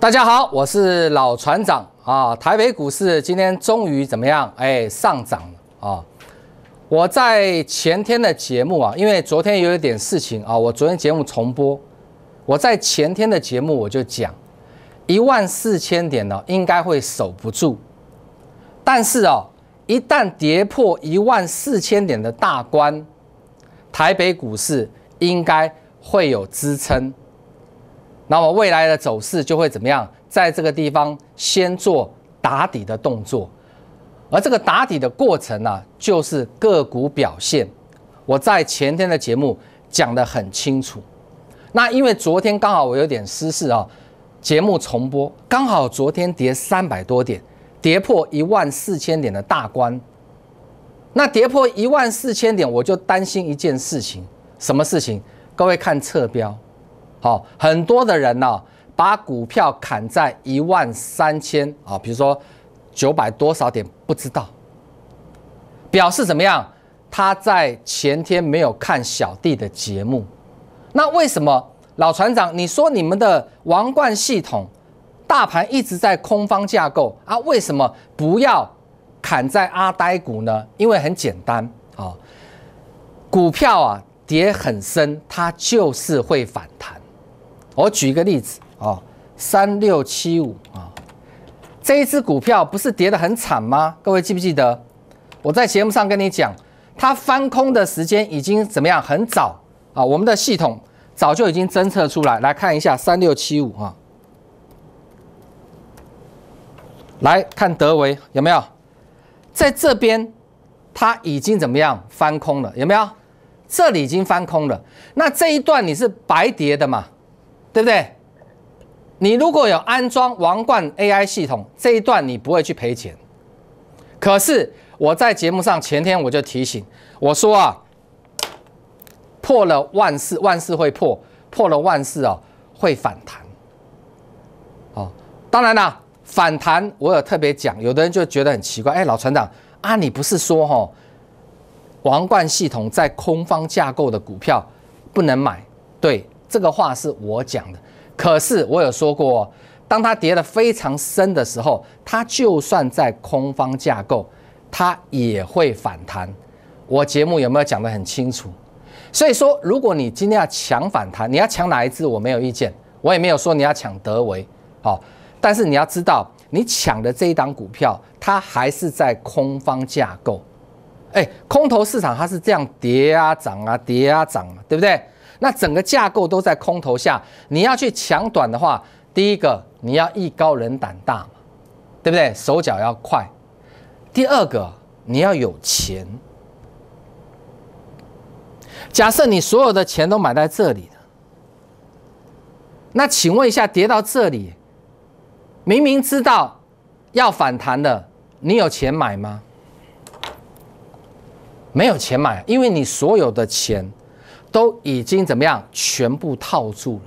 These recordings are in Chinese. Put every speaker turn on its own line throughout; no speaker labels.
大家好，我是老船长啊。台北股市今天终于怎么样？哎，上涨了啊！我在前天的节目啊，因为昨天有一点事情啊，我昨天节目重播，我在前天的节目我就讲，一万四千点呢应该会守不住，但是啊，一旦跌破一万四千点的大关，台北股市应该会有支撑。那么未来的走势就会怎么样？在这个地方先做打底的动作，而这个打底的过程呢，就是个股表现。我在前天的节目讲得很清楚。那因为昨天刚好我有点私事啊，节目重播，刚好昨天跌三百多点，跌破一万四千点的大关。那跌破一万四千点，我就担心一件事情，什么事情？各位看侧标。好，很多的人呢，把股票砍在一万三千啊，比如说九百多少点不知道，表示怎么样？他在前天没有看小弟的节目，那为什么老船长你说你们的王冠系统大盘一直在空方架构啊？为什么不要砍在阿呆股呢？因为很简单啊，股票啊跌很深，它就是会反弹。我举一个例子啊，三六七五啊，这一只股票不是跌得很惨吗？各位记不记得？我在节目上跟你讲，它翻空的时间已经怎么样？很早啊，我们的系统早就已经侦测出来。来看一下三六七五啊，来看德维有没有？在这边它已经怎么样翻空了？有没有？这里已经翻空了。那这一段你是白跌的嘛？对不对？你如果有安装王冠 AI 系统这一段，你不会去赔钱。可是我在节目上前天我就提醒我说啊，破了万事，万事会破，破了万事啊会反弹。哦，当然啦，反弹我有特别讲，有的人就觉得很奇怪，哎，老船长啊，你不是说哈，王冠系统在空方架构的股票不能买？对。这个话是我讲的，可是我有说过，当它跌得非常深的时候，它就算在空方架构，它也会反弹。我节目有没有讲得很清楚？所以说，如果你今天要抢反弹，你要抢哪一只，我没有意见，我也没有说你要抢德维，好，但是你要知道，你抢的这一档股票，它还是在空方架构。哎，空头市场它是这样跌啊涨啊跌啊涨嘛，对不对？那整个架构都在空头下，你要去抢短的话，第一个你要艺高人胆大嘛，对不对？手脚要快。第二个你要有钱。假设你所有的钱都买在这里，那请问一下，跌到这里，明明知道要反弹的，你有钱买吗？没有钱买，因为你所有的钱。都已经怎么样？全部套住了，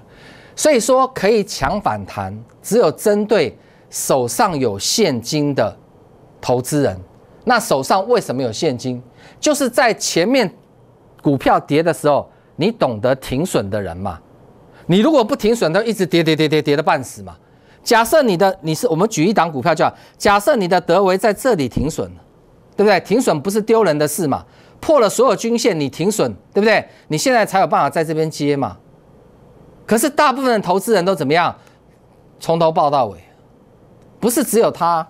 所以说可以抢反弹，只有针对手上有现金的投资人。那手上为什么有现金？就是在前面股票跌的时候，你懂得停损的人嘛。你如果不停损，都一直跌跌跌跌跌的半死嘛。假设你的你是我们举一档股票就好，假设你的德维在这里停损对不对？停损不是丢人的事嘛。破了所有均线，你停损，对不对？你现在才有办法在这边接嘛。可是大部分的投资人都怎么样？从头报到尾，不是只有他。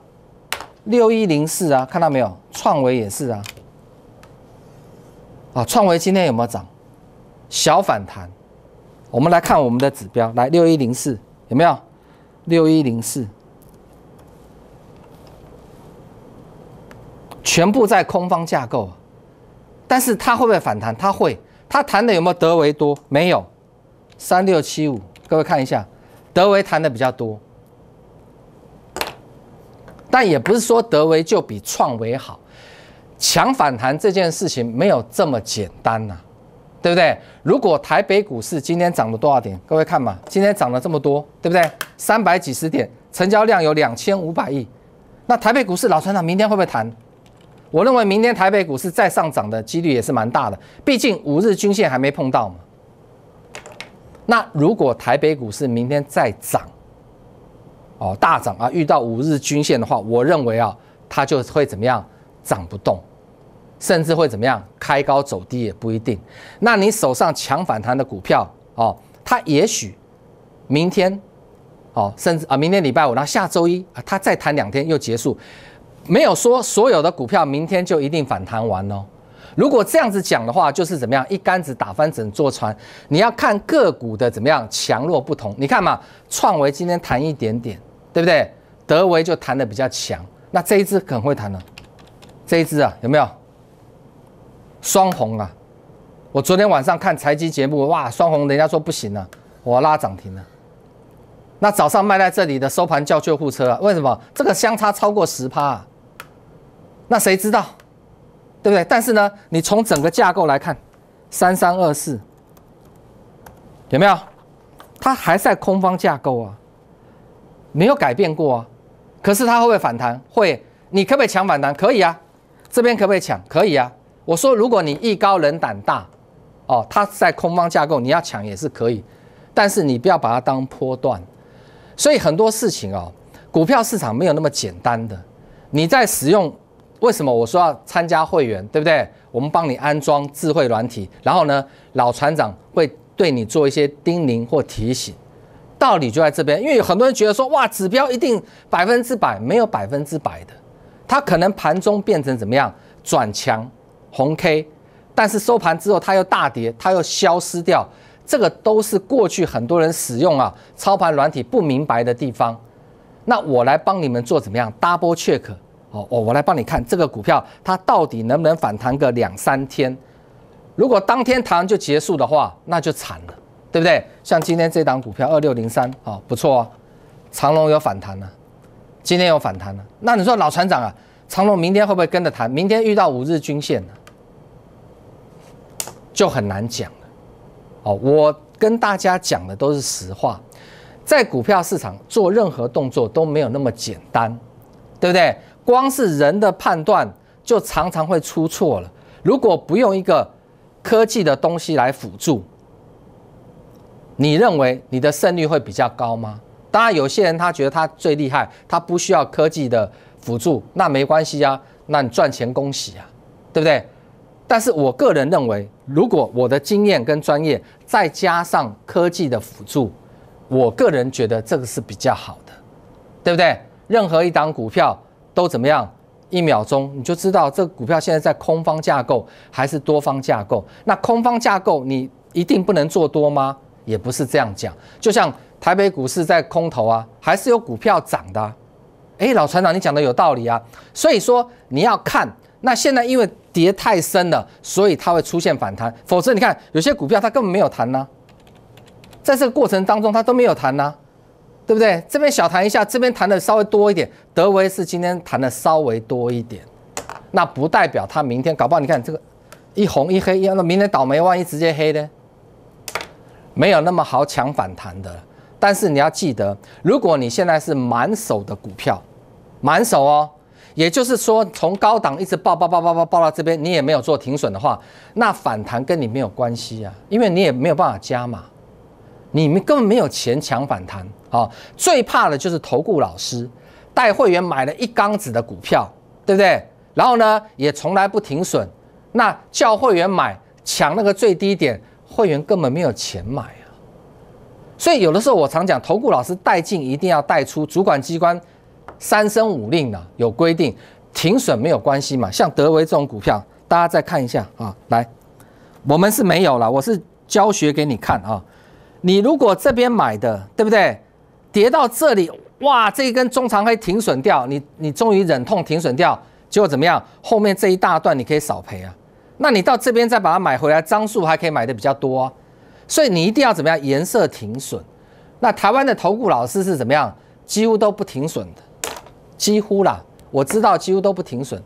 六一零四啊，看到没有？创维也是啊。啊，创维今天有没有涨？小反弹。我们来看我们的指标，来六一零四有没有？六一零四，全部在空方架构。但是它会不会反弹？它会，它弹的有没有德维多？没有，三六七五，各位看一下，德维弹的比较多，但也不是说德维就比创维好，强反弹这件事情没有这么简单呐，对不对？如果台北股市今天涨了多少点？各位看嘛，今天涨了这么多，对不对？三百几十点，成交量有两千五百亿，那台北股市老船长明天会不会弹？我认为明天台北股市再上涨的几率也是蛮大的，毕竟五日均线还没碰到嘛。那如果台北股市明天再涨，哦大涨啊，遇到五日均线的话，我认为啊，它就会怎么样，涨不动，甚至会怎么样，开高走低也不一定。那你手上强反弹的股票哦，它也许明天，哦甚至啊，明天礼拜五，然后下周一啊，它再弹两天又结束。没有说所有的股票明天就一定反弹完哦。如果这样子讲的话，就是怎么样一竿子打翻整座船。你要看个股的怎么样强弱不同。你看嘛，创维今天弹一点点，对不对？德维就弹的比较强。那这一支可能会弹了，这一支啊，有没有双红啊？我昨天晚上看财经节目，哇，双红，人家说不行了，我要拉涨停了。那早上卖在这里的收盘叫救护车啊？为什么？这个相差超过十趴。那谁知道，对不对？但是呢，你从整个架构来看，三三二四有没有？它还在空方架构啊，没有改变过啊。可是它会不会反弹？会。你可不可以抢反弹？可以啊。这边可不可以抢？可以啊。我说，如果你艺高人胆大，哦，它在空方架构，你要抢也是可以，但是你不要把它当波段。所以很多事情哦，股票市场没有那么简单的。你在使用。为什么我说要参加会员，对不对？我们帮你安装智慧软体，然后呢，老船长会对你做一些叮咛或提醒，道理就在这边。因为有很多人觉得说，哇，指标一定百分之百，没有百分之百的，它可能盘中变成怎么样转强红 K，但是收盘之后它又大跌，它又消失掉，这个都是过去很多人使用啊操盘软体不明白的地方。那我来帮你们做怎么样 double check。哦，我我来帮你看这个股票，它到底能不能反弹个两三天？如果当天谈就结束的话，那就惨了，对不对？像今天这档股票二六零三，哦，不错哦，长隆有反弹了，今天有反弹了。那你说老船长啊，长隆明天会不会跟着谈？明天遇到五日均线呢，就很难讲了。哦，我跟大家讲的都是实话，在股票市场做任何动作都没有那么简单，对不对？光是人的判断就常常会出错了。如果不用一个科技的东西来辅助，你认为你的胜率会比较高吗？当然，有些人他觉得他最厉害，他不需要科技的辅助，那没关系啊，那你赚钱恭喜啊，对不对？但是我个人认为，如果我的经验跟专业再加上科技的辅助，我个人觉得这个是比较好的，对不对？任何一档股票。都怎么样？一秒钟你就知道这个股票现在在空方架构还是多方架构。那空方架构你一定不能做多吗？也不是这样讲。就像台北股市在空头啊，还是有股票涨的。哎，老船长，你讲的有道理啊。所以说你要看，那现在因为跌太深了，所以它会出现反弹。否则你看有些股票它根本没有弹呢，在这个过程当中它都没有弹呢。对不对？这边小谈一下，这边谈的稍微多一点，德维是今天谈的稍微多一点，那不代表他明天搞不好。你看这个一红一黑，要那明天倒霉万一直接黑呢，没有那么好抢反弹的。但是你要记得，如果你现在是满手的股票，满手哦，也就是说从高档一直爆爆爆爆爆爆到这边，你也没有做停损的话，那反弹跟你没有关系啊，因为你也没有办法加码。你们根本没有钱抢反弹啊！最怕的就是投顾老师带会员买了一缸子的股票，对不对？然后呢，也从来不停损，那叫会员买抢那个最低点，会员根本没有钱买啊！所以有的时候我常讲，投顾老师带进一定要带出，主管机关三声五令啊、有规定停损没有关系嘛？像德威这种股票，大家再看一下啊，来，我们是没有了，我是教学给你看啊。你如果这边买的，对不对？跌到这里，哇，这一根中长黑停损掉，你你终于忍痛停损掉，结果怎么样？后面这一大段你可以少赔啊。那你到这边再把它买回来，张数还可以买的比较多啊。所以你一定要怎么样？颜色停损。那台湾的投顾老师是怎么样？几乎都不停损的，几乎啦，我知道几乎都不停损。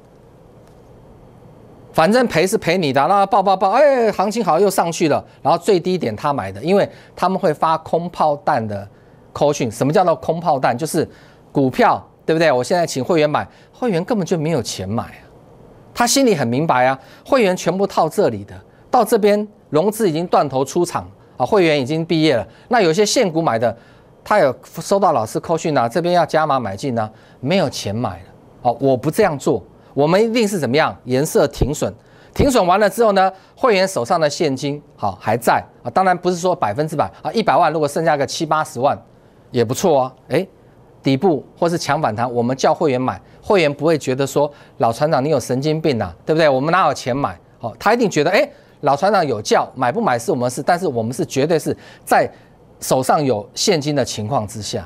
反正赔是赔你的，那爆爆爆，哎，行情好又上去了，然后最低点他买的，因为他们会发空炮弹的 c a 什么叫做空炮弹？就是股票，对不对？我现在请会员买，会员根本就没有钱买啊，他心里很明白啊，会员全部套这里的，到这边融资已经断头出场啊，会员已经毕业了。那有些现股买的，他有收到老师 c a l 啊，这边要加码买进啊，没有钱买了，好，我不这样做。我们一定是怎么样？颜色停损，停损完了之后呢？会员手上的现金好还在啊？当然不是说百分之百啊，一百万如果剩下个七八十万，也不错啊。哎，底部或是强反弹，我们叫会员买，会员不会觉得说老船长你有神经病啊，对不对？我们哪有钱买？好，他一定觉得哎，老船长有叫买不买是我们的事，但是我们是绝对是在手上有现金的情况之下，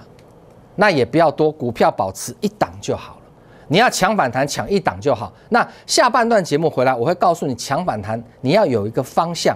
那也不要多，股票保持一档就好。你要抢反弹，抢一档就好。那下半段节目回来，我会告诉你抢反弹你要有一个方向。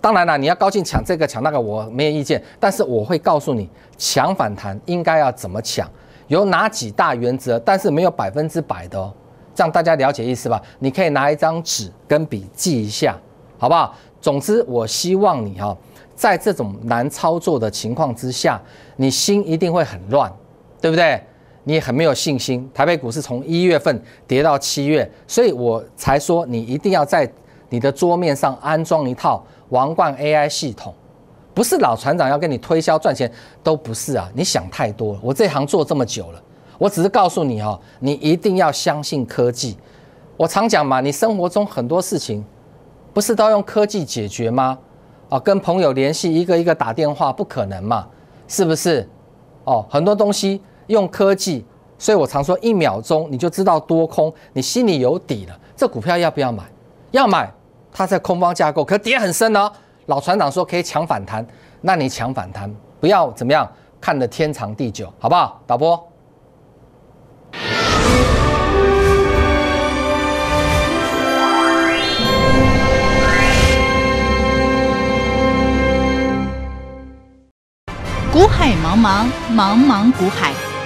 当然了，你要高兴抢这个抢那个，我没有意见。但是我会告诉你，抢反弹应该要怎么抢，有哪几大原则。但是没有百分之百的，哦。让大家了解意思吧。你可以拿一张纸跟笔记一下，好不好？总之，我希望你哈，在这种难操作的情况之下，你心一定会很乱，对不对？你很没有信心，台北股市从一月份跌到七月，所以我才说你一定要在你的桌面上安装一套王冠 AI 系统，不是老船长要跟你推销赚钱，都不是啊，你想太多了。我这行做这么久了，我只是告诉你哦，你一定要相信科技。我常讲嘛，你生活中很多事情不是都用科技解决吗？啊，跟朋友联系一个一个打电话不可能嘛，是不是？哦，很多东西。用科技，所以我常说一秒钟你就知道多空，你心里有底了。这股票要不要买？要买，它在空方架构，可跌很深哦。老船长说可以抢反弹，那你抢反弹，不要怎么样看的天长地久，好不好？导播，
股海茫茫，茫茫股海。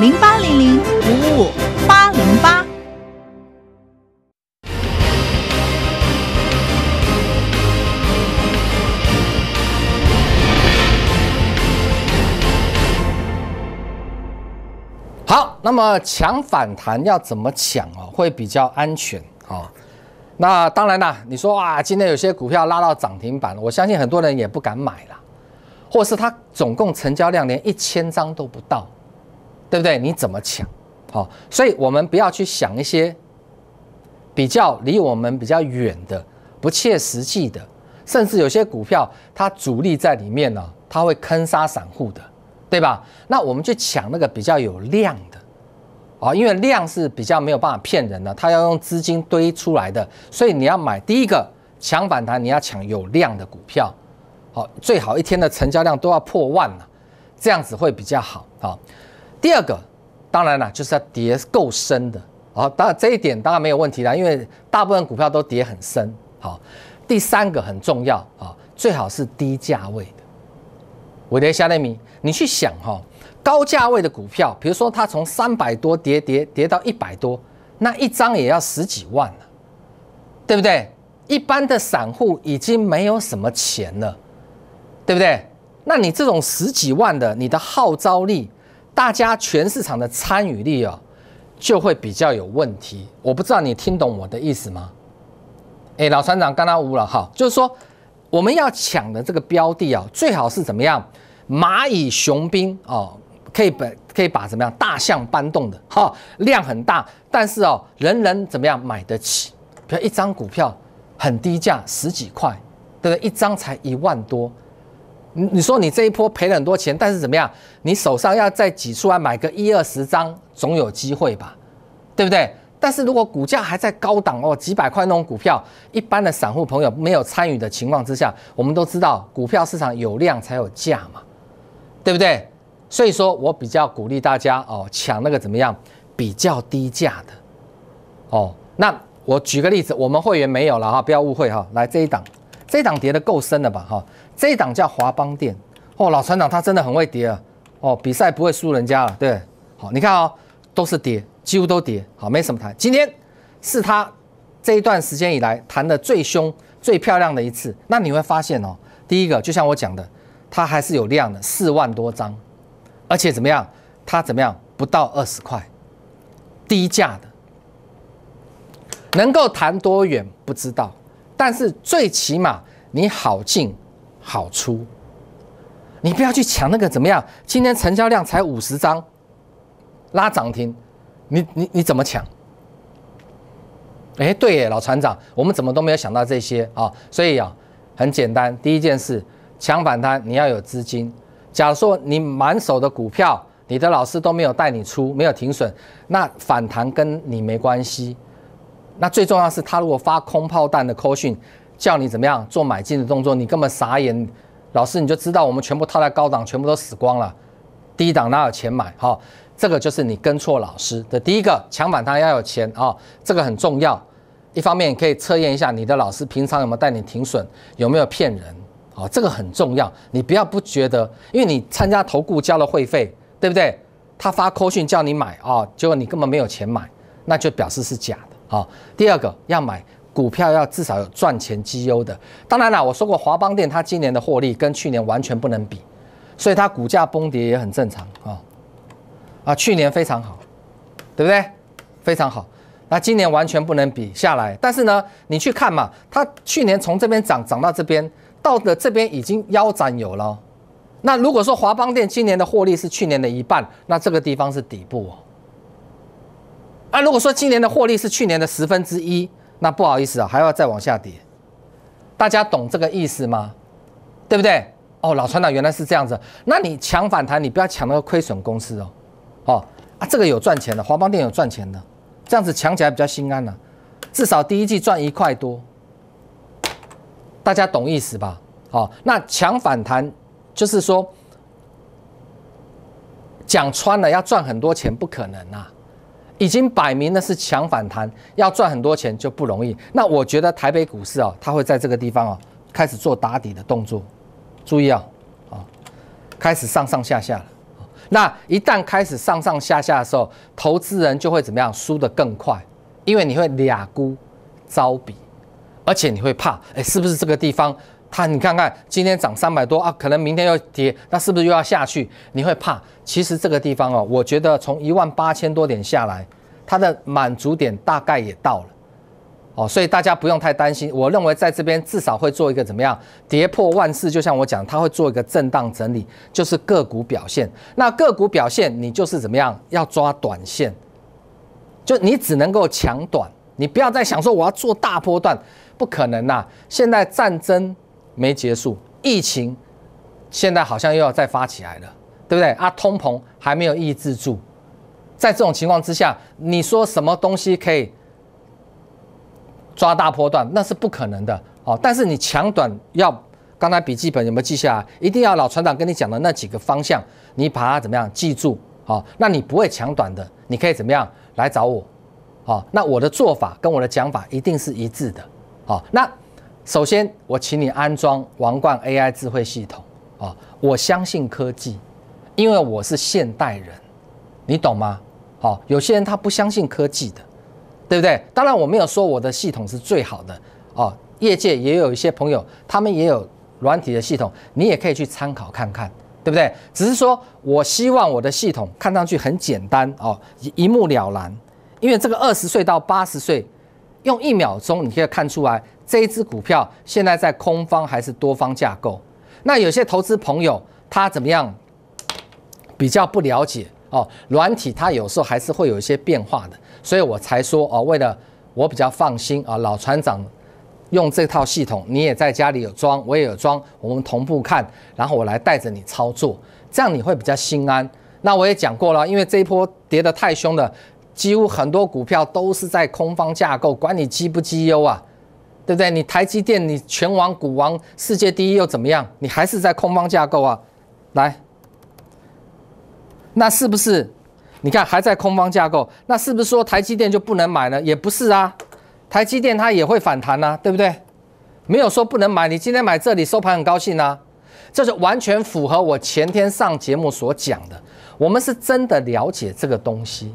零八零零五五五八零八。
好，那么抢反弹要怎么抢啊？会比较安全啊？那当然啦，你说啊，今天有些股票拉到涨停板，我相信很多人也不敢买了，或是它总共成交量连一千张都不到。对不对？你怎么抢？好，所以我们不要去想一些比较离我们比较远的、不切实际的，甚至有些股票它主力在里面呢，它会坑杀散户的，对吧？那我们去抢那个比较有量的，啊，因为量是比较没有办法骗人的，它要用资金堆出来的，所以你要买第一个抢反弹，你要抢有量的股票，好，最好一天的成交量都要破万了，这样子会比较好，好。第二个，当然了，就是要跌够深的啊。当然这一点当然没有问题啦，因为大部分股票都跌很深。好，第三个很重要啊，最好是低价位的。我的夏雷米，你去想哈，高价位的股票，比如说它从三百多跌跌跌到一百多，那一张也要十几万了，对不对？一般的散户已经没有什么钱了，对不对？那你这种十几万的，你的号召力。大家全市场的参与力哦，就会比较有问题。我不知道你听懂我的意思吗？哎，老船长，刚刚悟了哈，就是说我们要抢的这个标的啊，最好是怎么样蚂蚁雄兵哦，可以把可以把怎么样大象搬动的哈，量很大，但是哦，人人怎么样买得起？比如一张股票很低价，十几块，对不对？一张才一万多。你说你这一波赔了很多钱，但是怎么样？你手上要再挤出来买个一二十张，总有机会吧，对不对？但是如果股价还在高档哦，几百块那种股票，一般的散户朋友没有参与的情况之下，我们都知道股票市场有量才有价嘛，对不对？所以说我比较鼓励大家哦，抢那个怎么样？比较低价的哦。那我举个例子，我们会员没有了哈，不要误会哈。来这一档，这一档跌的够深了吧哈。这一档叫华邦电哦，老船长他真的很会跌啊！哦，比赛不会输人家了。对，好，你看啊，都是跌，几乎都跌。好，没什么谈。今天是他这一段时间以来谈的最凶、最漂亮的一次。那你会发现哦，第一个就像我讲的，它还是有量的，四万多张，而且怎么样？它怎么样？不到二十块，低价的，能够谈多远不知道，但是最起码你好进。好出，你不要去抢那个怎么样？今天成交量才五十张，拉涨停，你你你怎么抢？哎，对耶，老船长，我们怎么都没有想到这些啊！所以啊，很简单，第一件事，抢反弹你要有资金。假如说你满手的股票，你的老师都没有带你出，没有停损，那反弹跟你没关系。那最重要是，他如果发空炮弹的口讯。叫你怎么样做买进的动作，你根本傻眼。老师，你就知道我们全部套在高档，全部都死光了。低档哪有钱买？哈，这个就是你跟错老师的第一个。抢反弹要有钱啊，这个很重要。一方面可以测验一下你的老师平常有没有带你停损，有没有骗人啊，这个很重要。你不要不觉得，因为你参加投顾交了会费，对不对？他发扣讯叫你买啊，结果你根本没有钱买，那就表示是假的啊。第二个要买。股票要至少有赚钱绩优的，当然了，我说过华邦电，它今年的获利跟去年完全不能比，所以它股价崩跌也很正常啊啊，去年非常好，对不对？非常好，那今年完全不能比下来。但是呢，你去看嘛，它去年从这边涨涨到这边，到的这边已经腰斩有了。那如果说华邦电今年的获利是去年的一半，那这个地方是底部哦。啊，如果说今年的获利是去年的十分之一。那不好意思啊，还要再往下跌，大家懂这个意思吗？对不对？哦，老船长原来是这样子，那你抢反弹，你不要抢那个亏损公司哦。哦啊，这个有赚钱的，华邦电有赚钱的，这样子抢起来比较心安呢，至少第一季赚一块多。大家懂意思吧？哦，那抢反弹就是说讲穿了，要赚很多钱不可能啊。已经摆明了是强反弹，要赚很多钱就不容易。那我觉得台北股市啊，它会在这个地方啊开始做打底的动作。注意啊，啊，开始上上下下了。那一旦开始上上下下的时候，投资人就会怎么样？输得更快，因为你会俩估，招比，而且你会怕，哎，是不是这个地方？它，你看看今天涨三百多啊，可能明天又跌，那是不是又要下去？你会怕？其实这个地方哦，我觉得从一万八千多点下来，它的满足点大概也到了，哦，所以大家不用太担心。我认为在这边至少会做一个怎么样？跌破万事，就像我讲，它会做一个震荡整理，就是个股表现。那个股表现，你就是怎么样？要抓短线，就你只能够抢短，你不要再想说我要做大波段，不可能呐！现在战争。没结束，疫情现在好像又要再发起来了，对不对？啊，通膨还没有抑制住，在这种情况之下，你说什么东西可以抓大波段，那是不可能的。好，但是你强短要，刚才笔记本有没有记下来？一定要老船长跟你讲的那几个方向，你把它怎么样记住？好，那你不会抢短的，你可以怎么样来找我？好，那我的做法跟我的讲法一定是一致的。好，那。首先，我请你安装王冠 AI 智慧系统啊！我相信科技，因为我是现代人，你懂吗？哦，有些人他不相信科技的，对不对？当然，我没有说我的系统是最好的哦。业界也有一些朋友，他们也有软体的系统，你也可以去参考看看，对不对？只是说我希望我的系统看上去很简单哦，一目了然，因为这个二十岁到八十岁，用一秒钟你可以看出来。这一只股票现在在空方还是多方架构？那有些投资朋友他怎么样比较不了解哦？软体它有时候还是会有一些变化的，所以我才说哦，为了我比较放心啊，老船长用这套系统，你也在家里有装，我也有装，我们同步看，然后我来带着你操作，这样你会比较心安。那我也讲过了，因为这一波跌得太凶了，几乎很多股票都是在空方架构，管你基不基优啊。对不对？你台积电，你全网股王，世界第一又怎么样？你还是在空方架构啊，来，那是不是？你看还在空方架构，那是不是说台积电就不能买了？也不是啊，台积电它也会反弹呐，对不对？没有说不能买，你今天买这里收盘很高兴啊，这是完全符合我前天上节目所讲的，我们是真的了解这个东西。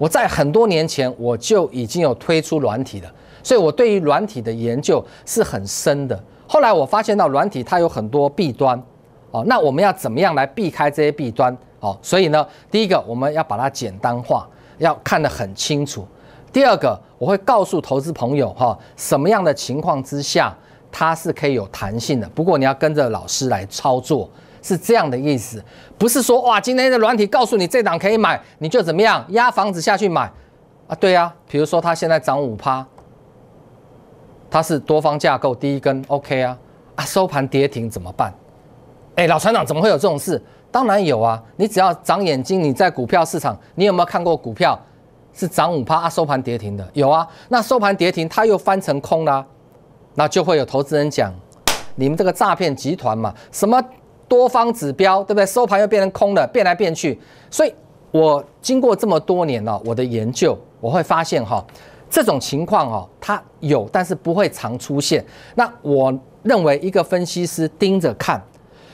我在很多年前我就已经有推出软体了，所以我对于软体的研究是很深的。后来我发现到软体它有很多弊端，哦，那我们要怎么样来避开这些弊端？哦，所以呢，第一个我们要把它简单化，要看得很清楚。第二个，我会告诉投资朋友哈，什么样的情况之下它是可以有弹性的，不过你要跟着老师来操作。是这样的意思，不是说哇，今天的软体告诉你这档可以买，你就怎么样压房子下去买啊？对呀，比如说它现在涨五趴，它是多方架构第一根 OK 啊啊，收盘跌停怎么办？哎，老船长怎么会有这种事？当然有啊，你只要长眼睛，你在股票市场，你有没有看过股票是涨五趴啊收盘跌停的？有啊，那收盘跌停它又翻成空啦，那就会有投资人讲，你们这个诈骗集团嘛，什么？多方指标对不对？收盘又变成空的，变来变去。所以我经过这么多年了，我的研究我会发现哈，这种情况哦，它有，但是不会常出现。那我认为一个分析师盯着看，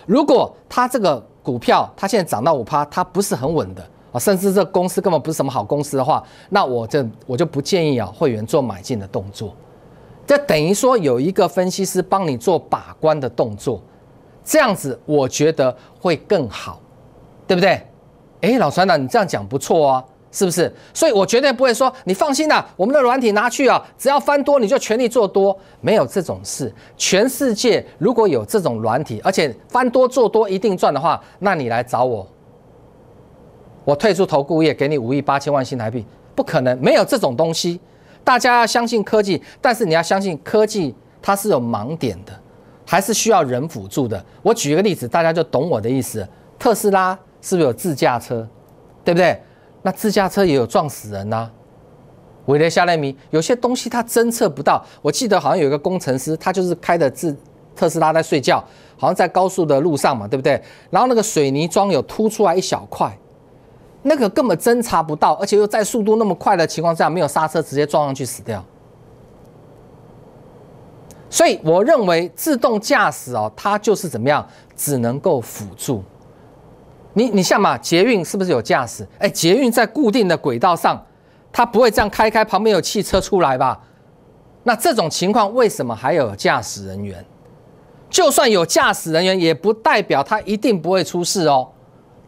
如果他这个股票他现在涨到五趴，它不是很稳的啊，甚至这公司根本不是什么好公司的话，那我这我就不建议啊会员做买进的动作。这等于说有一个分析师帮你做把关的动作。这样子我觉得会更好，对不对？哎，老船长，你这样讲不错啊，是不是？所以我绝对不会说，你放心啦，我们的软体拿去啊，只要翻多你就全力做多，没有这种事。全世界如果有这种软体，而且翻多做多一定赚的话，那你来找我，我退出投顾业，给你五亿八千万新台币，不可能，没有这种东西。大家要相信科技，但是你要相信科技它是有盲点的。还是需要人辅助的。我举一个例子，大家就懂我的意思。特斯拉是不是有自驾车？对不对？那自驾车也有撞死人呐。韦列夏雷米，有些东西它侦测不到。我记得好像有一个工程师，他就是开的自特斯拉在睡觉，好像在高速的路上嘛，对不对？然后那个水泥桩有凸出来一小块，那个根本侦查不到，而且又在速度那么快的情况下没有刹车，直接撞上去死掉。所以我认为自动驾驶哦，它就是怎么样，只能够辅助你。你像嘛，捷运是不是有驾驶？哎，捷运在固定的轨道上，它不会这样开开，旁边有汽车出来吧？那这种情况为什么还有驾驶人员？就算有驾驶人员，也不代表它一定不会出事哦，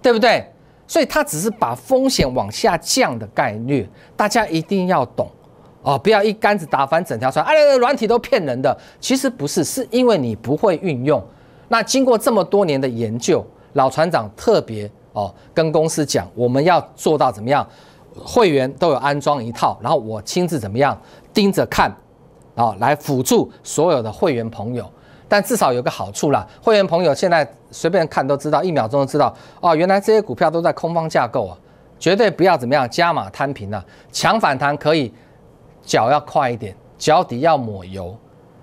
对不对？所以它只是把风险往下降的概率，大家一定要懂。哦，不要一竿子打翻整条船！哎，软体都骗人的，其实不是，是因为你不会运用。那经过这么多年的研究，老船长特别哦跟公司讲，我们要做到怎么样？会员都有安装一套，然后我亲自怎么样盯着看，哦，来辅助所有的会员朋友。但至少有个好处啦，会员朋友现在随便看都知道，一秒钟都知道哦，原来这些股票都在空方架构啊，绝对不要怎么样加码摊平了，强反弹可以。脚要快一点，脚底要抹油，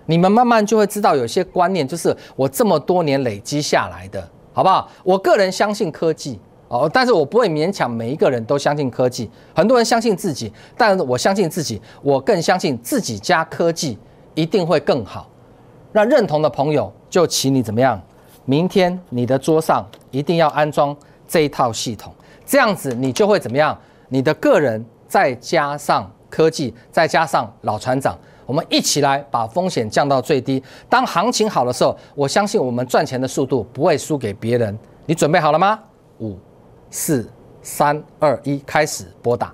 你们慢慢就会知道，有些观念就是我这么多年累积下来的好不好？我个人相信科技哦，但是我不会勉强每一个人都相信科技。很多人相信自己，但我相信自己，我更相信自己加科技一定会更好。那认同的朋友就请你怎么样？明天你的桌上一定要安装这一套系统，这样子你就会怎么样？你的个人再加上。科技再加上老船长，我们一起来把风险降到最低。当行情好的时候，我相信我们赚钱的速度不会输给别人。你准备好了吗？五、四、三、二、一，开始拨打。